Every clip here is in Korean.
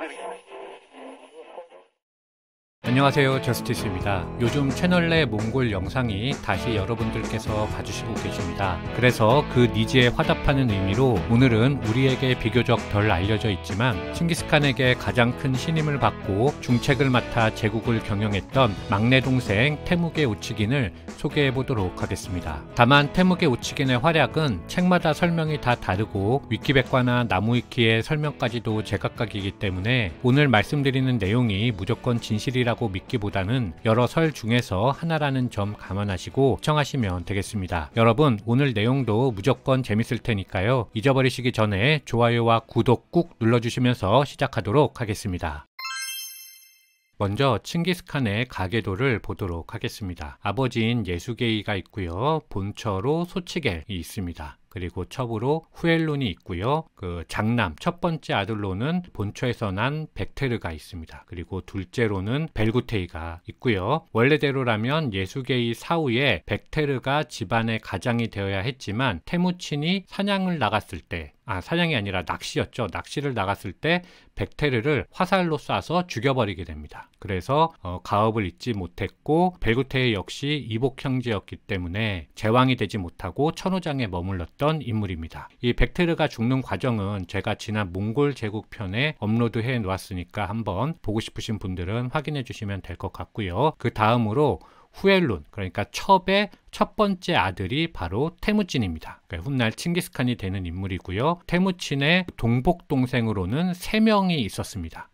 Thank you. 안녕하세요 저스티스입니다 요즘 채널 내 몽골 영상이 다시 여러분들께서 봐주시고 계십니다 그래서 그 니즈에 화답하는 의미로 오늘은 우리에게 비교적 덜 알려져 있지만 칭기스칸에게 가장 큰 신임을 받고 중책을 맡아 제국을 경영했던 막내 동생 태묵의 우치긴을 소개해 보도록 하겠습니다 다만 태묵의 우치긴의 활약은 책마다 설명이 다 다르고 위키백과나 나무위키의 설명까지도 제각각이기 때문에 오늘 말씀드리는 내용이 무조건 진실이라고 있다고 믿기보다는 여러 설 중에서 하나라는 점 감안하시고 시청하시면 되겠습니다. 여러분 오늘 내용도 무조건 재밌을 테니까요. 잊어버리시기 전에 좋아요와 구독 꾹 눌러주시면서 시작하도록 하겠습니다. 먼저 칭기스칸의 가계도를 보도록 하겠습니다. 아버지인 예수게이가 있고요. 본처로 소치겔 있습니다. 그리고 첩으로 후엘론이 있고요. 그 장남 첫 번째 아들로는 본처에서 난벡테르가 있습니다. 그리고 둘째로는 벨구테이가 있고요. 원래대로라면 예수계의 사후에 벡테르가 집안의 가장이 되어야 했지만 테무친이 사냥을 나갔을 때 아, 사냥이 아니라 낚시였죠. 낚시를 나갔을 때 백테르를 화살로 쏴서 죽여버리게 됩니다. 그래서 어, 가업을 잊지 못했고 벨구테의 역시 이복 형제였기 때문에 제왕이 되지 못하고 천호장에 머물렀던 인물입니다. 이 백테르가 죽는 과정은 제가 지난 몽골 제국 편에 업로드해 놓았으니까 한번 보고 싶으신 분들은 확인해 주시면 될 것 같고요. 그 다음으로 후엘론 그러니까 첩의 첫 번째 아들이 바로 테무친입니다. 그러니까 훗날 칭기스칸이 되는 인물이고요. 테무친의 동복 동생으로는 세 명이 있었습니다.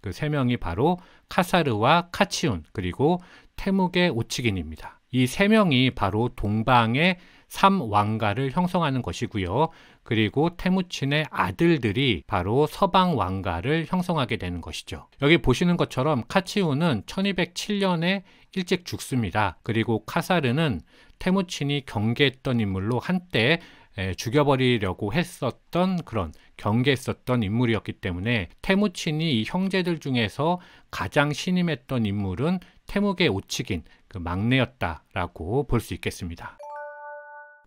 그 세 명이 바로 카사르와 카치운 그리고 테무게 오치긴입니다. 이 세 명이 바로 동방의 삼왕가를 형성하는 것이고요. 그리고 테무친의 아들들이 바로 서방 왕가를 형성하게 되는 것이죠. 여기 보시는 것처럼 카치우는 1207년에 일찍 죽습니다. 그리고 카사르는 테무친이 경계했던 인물로 한때 죽여버리려고 했었던 그런 경계했었던 인물이었기 때문에 테무친이 이 형제들 중에서 가장 신임했던 인물은 테무계 오치긴 그 막내였다라고 볼 수 있겠습니다.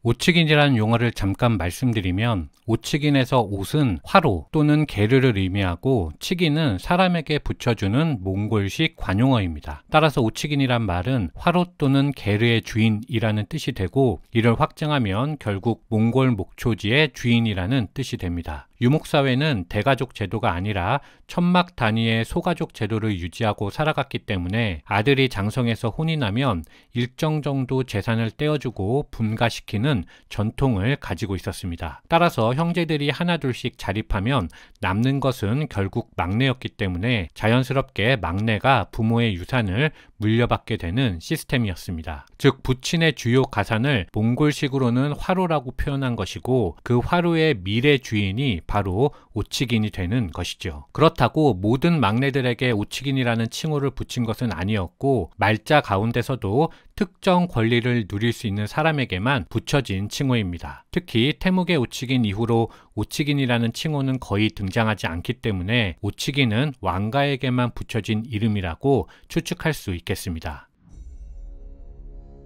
오측인이라는 용어를 잠깐 말씀드리면 오측인에서 옷은 화로 또는 게르를 의미하고 측인은 사람에게 붙여주는 몽골식 관용어입니다. 따라서 오측인이란 말은 화로 또는 게르의 주인이라는 뜻이 되고 이를 확정하면 결국 몽골 목초지의 주인이라는 뜻이 됩니다. 유목사회는 대가족 제도가 아니라 천막 단위의 소가족 제도를 유지하고 살아갔기 때문에 아들이 장성해서 혼이 나면 일정 정도 재산을 떼어주고 분가시키는 하는 전통을 가지고 있었습니다. 따라서 형제들이 하나둘씩 자립하면 남는 것은 결국 막내였기 때문에 자연스럽게 막내가 부모의 유산을 물려받게 되는 시스템이었습니다. 즉 부친의 주요 가산을 몽골식으로는 화로라고 표현한 것이고 그 화로의 미래 주인이 바로 오치긴이 되는 것이죠. 그렇다고 모든 막내들에게 오치긴이라는 칭호를 붙인 것은 아니었고 말자 가운데서도 특정 권리를 누릴 수 있는 사람에게만 붙여진 칭호입니다. 특히 태무의 오치긴 이후로 오치긴이라는 칭호는 거의 등장하지 않기 때문에 오치긴은 왕가에게만 붙여진 이름이라고 추측할 수 있습니다. 있겠습니다.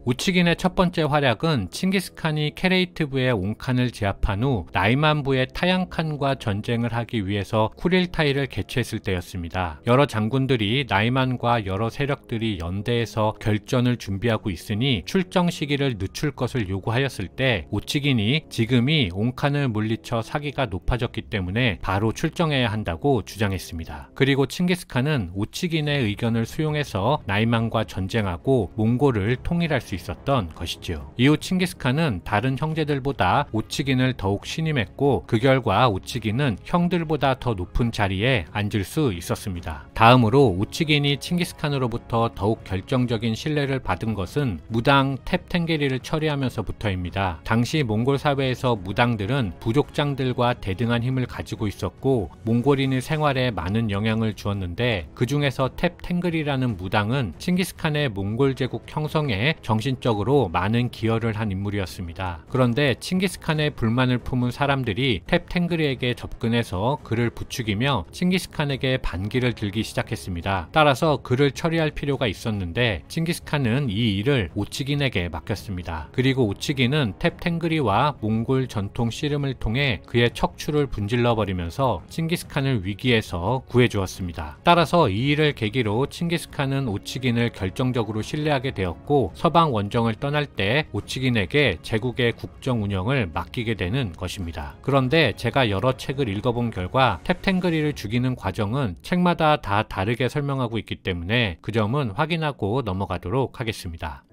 우치긴의 첫 번째 활약은 칭기스칸이 케레이트부의 온칸을 제압한 후 나이만부의 타양칸과 전쟁을 하기 위해서 쿠릴타이를 개최했을 때였습니다. 여러 장군들이 나이만과 여러 세력들이 연대해서 결전을 준비하고 있으니 출정 시기를 늦출 것을 요구하였을 때 우치긴이 지금이 온칸을 물리쳐 사기가 높아졌기 때문에 바로 출정해야 한다고 주장했습니다. 그리고 칭기스칸은 우치긴의 의견을 수용해서 나이만과 전쟁하고 몽골을 통일할 수 있습니다. 있었던 것이지요. 이후 칭기스칸은 다른 형제들보다 우치긴을 더욱 신임했고 그 결과 우치긴은 형들보다 더 높은 자리에 앉을 수 있었습니다. 다음으로 우치긴이 칭기스칸으로부터 더욱 결정적인 신뢰를 받은 것은 무당 탭탱게리를 처리하면서부터입니다. 당시 몽골 사회에서 무당들은 부족장들과 대등한 힘을 가지고 있었고 몽골인의 생활에 많은 영향을 주었는데 그 중에서 탭탱글이라는 무당은 칭기스칸의 몽골 제국 형성에 정 정신적으로 많은 기여를 한 인물이었습니다. 그런데 칭기스칸의 불만을 품은 사람들이 탭탱그리에게 접근해서 그를 부추기며 칭기스칸에게 반기를 들기 시작했습니다. 따라서 그를 처리할 필요가 있었는데 칭기스칸은 이 일을 오치긴에게 맡겼습니다. 그리고 오치긴은 탭탱그리와 몽골 전통 씨름을 통해 그의 척추를 분질러 버리면서 칭기스칸을 위기에서 구해주었습니다. 따라서 이 일을 계기로 칭기스칸은 오치긴을 결정적으로 신뢰하게 되었고 서방 황 원정을 떠날 때 오치긴에게 제국의 국정 운영을 맡기게 되는 것입니다. 그런데 제가 여러 책을 읽어본 결과 탭탱그리를 죽이는 과정은 책마다 다 다르게 설명하고 있기 때문에 그 점은 확인하고 넘어가도록 하겠습니다.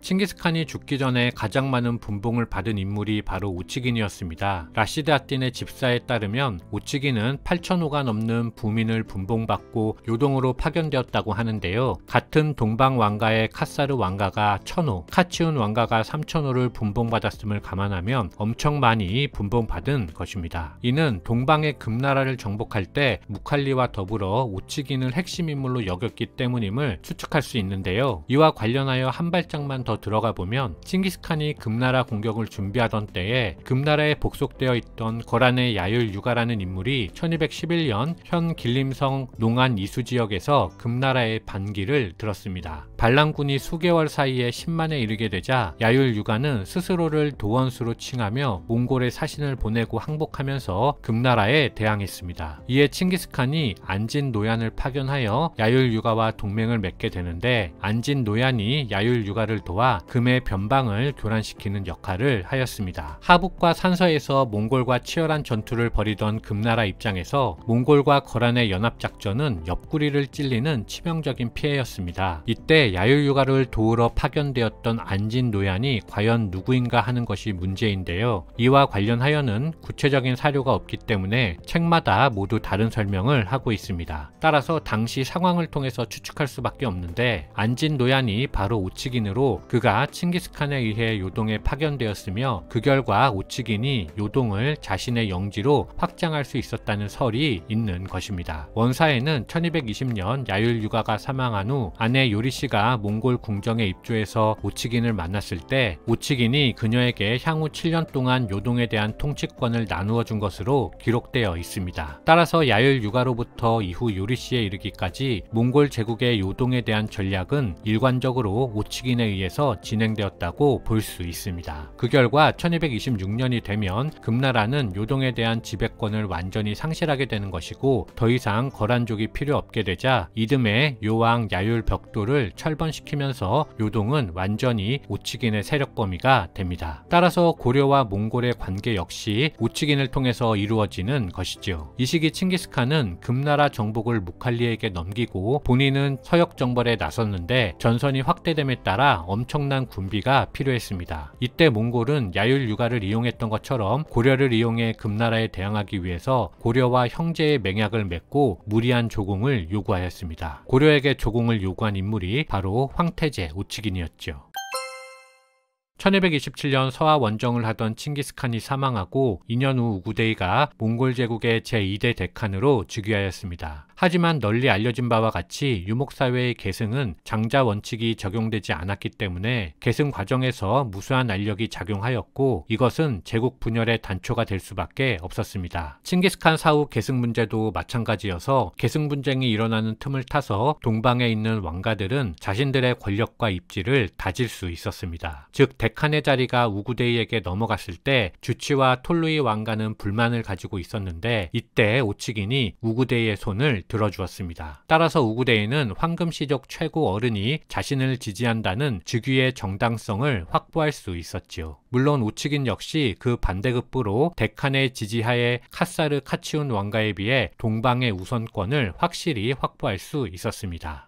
칭기스칸이 죽기 전에 가장 많은 분봉을 받은 인물이 바로 우치긴이었습니다. 라시드 아틴의 집사에 따르면 우치긴은 8천호가 넘는 부민을 분봉받고 요동으로 파견되었다고 하는데요. 같은 동방 왕가의 카사르 왕가가 천호, 카치운 왕가가 3천호를 분봉받았음을 감안하면 엄청 많이 분봉받은 것입니다. 이는 동방의 금나라를 정복할 때 무칼리와 더불어 우치긴을 핵심 인물로 여겼기 때문임을 추측할 수 있는데요. 이와 관련하여 한 발짝만 더 들어가 보면 칭기스칸이 금나라 공격을 준비하던 때에 금나라에 복속되어 있던 거란의 야율 유가라는 인물이 1211년 현 길림성 농안 이수 지역에서 금나라의 반기를 들었습니다. 반란군이 수개월 사이에 10만에 이르게 되자 야율유가는 스스로를 도원수로 칭하며 몽골에 사신을 보내고 항복하면서 금나라에 대항했습니다. 이에 칭기스칸이 안진 노얀을 파견하여 야율유가와 동맹을 맺게 되는데 안진 노얀이 야율유가를 도와 금의 변방을 교란시키는 역할을 하였습니다. 하북과 산서에서 몽골과 치열한 전투를 벌이던 금나라 입장에서 몽골과 거란의 연합작전은 옆구리를 찔리는 치명적인 피해였습니다. 이때 야유육아를 도우러 파견되었던 안진 노 y 이 과연 누구인가 하는 것이 문제인데요. 이와 관련하여는 구체적인 사료가 없기 때문에 책마다 모두 다른 설명을 하고 있습니다. 따라서 당시 상황을 통해서 추측할 수밖에 없는데 안진 노 y 이 바로 오치긴으로 그가 칭기스칸에 의해 요동에 파견되었으며 그 결과 오치긴이 요동을 자신의 영지로 확장할 수 있었다는 설이 있는 것입니다. 원사에는 1220년 야율 육아가 사망한 후 아내 요리 씨가 그녀가 몽골 궁정에 입주해서 오치긴을 만났을 때 오치긴이 그녀에게 향후 7년 동안 요동에 대한 통치권을 나누어 준 것으로 기록되어 있습니다. 따라서 야율 육아로부터 이후 요리시에 이르기까지 몽골 제국의 요동에 대한 전략은 일관적으로 오치긴에 의해서 진행되었다고 볼 수 있습니다. 그 결과 1226년이 되면 금나라는 요동에 대한 지배권을 완전히 상실하게 되는 것이고 더 이상 거란족이 필요 없게 되자 이듬해 요왕 야율 벽돌을 철 탈번시키면서 요동은 완전히 우치긴의 세력 범위가 됩니다. 따라서 고려와 몽골의 관계 역시 우치긴을 통해서 이루어지는 것이지요. 이 시기 칭기스칸은 금나라 정복을 무칼리에게 넘기고 본인은 서역 정벌에 나섰는데 전선이 확대됨에 따라 엄청난 군비가 필요했습니다. 이때 몽골은 야율 육아를 이용했던 것처럼 고려를 이용해 금나라에 대항하기 위해서 고려와 형제의 맹약을 맺고 무리한 조공을 요구하였습니다. 고려에게 조공을 요구한 인물이 바로 바로 황태제 우치긴이었죠. 1227년 서하 원정을 하던 칭기스칸이 사망하고 2년 후 우구데이가 몽골 제국의 제2대 데칸으로 즉위하였습니다. 하지만 널리 알려진 바와 같이 유목사회의 계승은 장자 원칙이 적용되지 않았기 때문에 계승 과정에서 무수한 알력이 작용하였고 이것은 제국 분열의 단초가 될 수밖에 없었습니다. 칭기스칸 사후 계승 문제도 마찬가지여서 계승 분쟁이 일어나는 틈을 타서 동방에 있는 왕가들은 자신들의 권력과 입지를 다질 수 있었습니다. 즉 데칸의 자리가 우구데이에게 넘어갔을 때 주치와 톨루이 왕가는 불만을 가지고 있었는데 이때 오치긴이 우구데이의 손을 들어주었습니다. 따라서 우구대에는 황금 시족 최고 어른이 자신을 지지한다는 즉위의 정당성을 확보할 수 있었지요. 물론 우측인 역시 그 반대급부로 데칸의 지지하에 카사르 카치운 왕가에 비해 동방의 우선권을 확실히 확보할 수 있었습니다.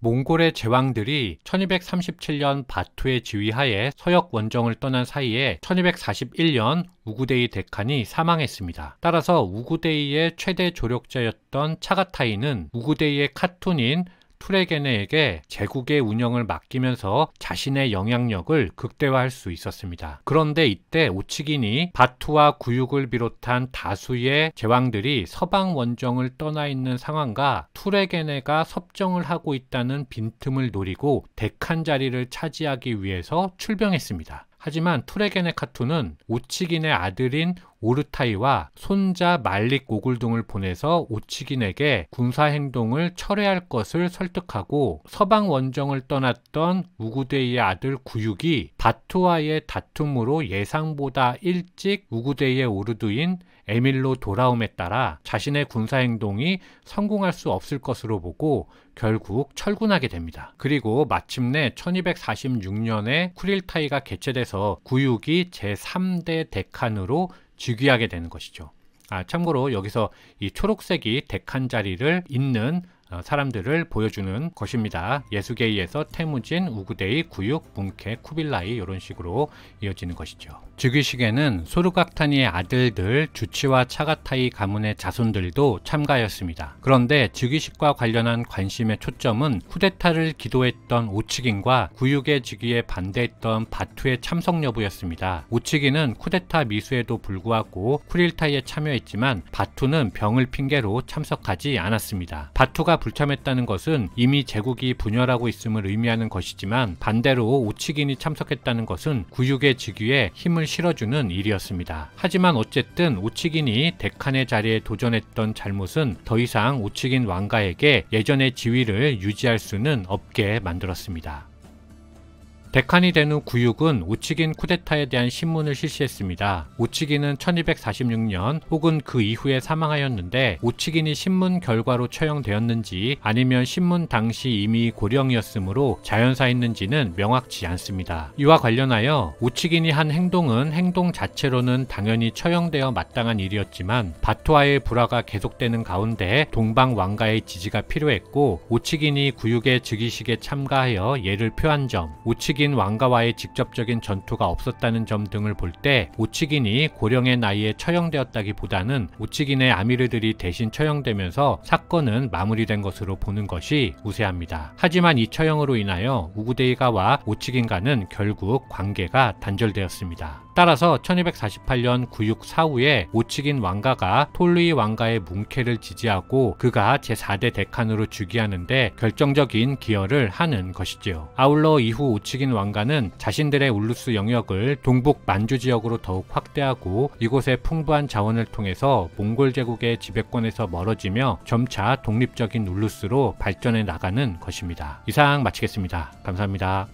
몽골의 제왕들이 1237년 바투의 지휘하에 서역 원정을 떠난 사이에 1241년 우구데이 데칸이 사망했습니다. 따라서 우구데이의 최대 조력자였던 차가타이는 우구데이의 카툰인 투레게네에게 제국의 운영을 맡기면서 자신의 영향력을 극대화할 수 있었습니다. 그런데 이때 오치긴이 바투와 구육을 비롯한 다수의 제왕들이 서방 원정을 떠나 있는 상황과 투레게네가 섭정을 하고 있다는 빈틈을 노리고 데칸 자리를 차지하기 위해서 출병했습니다. 하지만 투레겐의 카툰은 오치긴의 아들인 오르타이와 손자 말릭 고굴 등을 보내서 오치긴에게 군사 행동을 철회할 것을 설득하고 서방 원정을 떠났던 우구데이의 아들 구육이 바투와의 다툼으로 예상보다 일찍 우구데이의 오르두인 에밀로 돌아옴에 따라 자신의 군사 행동이 성공할 수 없을 것으로 보고 결국 철군하게 됩니다. 그리고 마침내 1246년에 쿠릴타이가 개최돼서 구육이 제3대 데칸으로 즉위하게 되는 것이죠. 아, 참고로 여기서 이 초록색이 데칸 자리를 잇는 어, 사람들을 보여주는 것입니다. 예수계에서 태무진, 우구데이, 구육, 문케, 쿠빌라이 이런 식으로 이어지는 것이죠. 즉위식에는 소르각타니의 아들들 주치와 차가타이 가문의 자손들도 참가하였습니다. 그런데 즉위식과 관련한 관심의 초점은 쿠데타를 기도했던 오치긴과 구육의 즉위에 반대했던 바투의 참석 여부였습니다. 오치긴은 쿠데타 미수에도 불구하고 쿠릴타이에 참여했지만 바투는 병을 핑계로 참석하지 않았습니다. 바투가 불참했다는 것은 이미 제국이 분열하고 있음을 의미하는 것이지만 반대로 오치긴이 참석했다는 것은 구육의 직위에 힘을 실어주는 일이었습니다. 하지만 어쨌든 오치긴이 데칸의 자리에 도전했던 잘못은 더 이상 오치긴 왕가에게 예전의 지위를 유지할 수는 없게 만들었습니다. 데칸이 된 후 구육은 우치긴 쿠데타에 대한 신문을 실시했습니다. 우치긴은 1246년 혹은 그 이후에 사망하였는데 우치긴이 신문 결과로 처형되었는지 아니면 신문 당시 이미 고령이었으므로 자연사했는지는 명확치 않습니다. 이와 관련하여 우치긴이한 행동은 행동 자체로는 당연히 처형되어 마땅한 일이었지만 바투아의 불화가 계속되는 가운데 동방 왕가의 지지가 필요했고 우치긴이 구육의 즉위식에 참가하여 예를 표한 점 오치긴 고칙인 왕가와의 직접적인 전투가 없었다는 점 등을 볼 때오치긴이 고령의 나이에 처형되었다기보다는 오치긴의 아미르들이 대신 처형되면서 사건은 마무리된 것으로 보는 것이 우세합니다. 하지만 이 처형으로 인하여 우구데이가와 오치긴과는 결국 관계가 단절되었습니다. 따라서 1248년 9육 사후에 오치긴 왕가가 톨루이 왕가의 뭉케를 지지하고 그가 제4대 대칸으로 즉위하는데 결정적인 기여를 하는 것이지요. 아울러 이후 오칙인 왕가는 자신들의 울루스 영역을 동북 만주 지역으로 더욱 확대하고 이곳의 풍부한 자원을 통해서 몽골 제국의 지배권에서 멀어지며 점차 독립적인 울루스로 발전해 나가는 것입니다. 이상 마치겠습니다. 감사합니다.